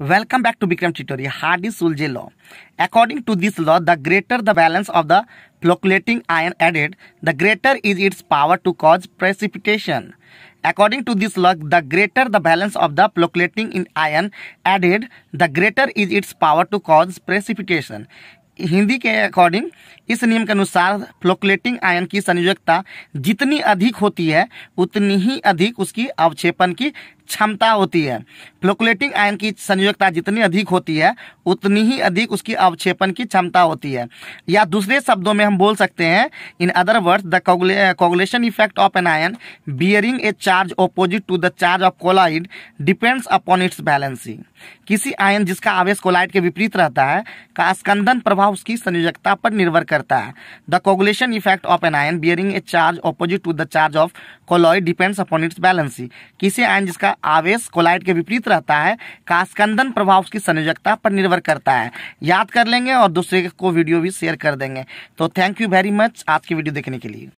welcome back to Vikram Chitori Hardy Schulze law according to this law the greater the balance of the flocculating ion added the greater is its power to cause precipitation according to this law the greater the balance of the flocculating in ion added the greater is its power to cause precipitation Hindi के according इस नियम के अनुसार फ्लोकुलेटिंग ion की संयोजकता जितनी अधिक होती है उतनी ही अधिक उसकी अवक्षेपण की क्षमता होती है फ्लोकुलेटिंग आयन की संयोगता जितनी अधिक होती है उतनी ही अधिक उसकी अवक्षेपण की क्षमता होती है या दूसरे शब्दों में हम बोल सकते हैं in other words the coagulation effect of an ion bearing a charge opposite to the charge of colloid depends upon its balancing किसी आयन जिसका आवेश कोलाइड के विपरीत रहता है का स्कंदन प्रभाव उसकी संयोजकता पर निर्भर करता है the coagulation effect of an ion bearing a charge opposite to the charge of colloid depends upon its balancing किसी आयन जिसका आवेश कोलाइट के विपरीत रहता है कास्कंदन प्रभाव उसकी संयोजकता पर निर्भर करता है याद कर लेंगे और दूसरे को वीडियो भी शेयर कर देंगे तो थैंक यू वेरी मच आज की वीडियो देखने के लिए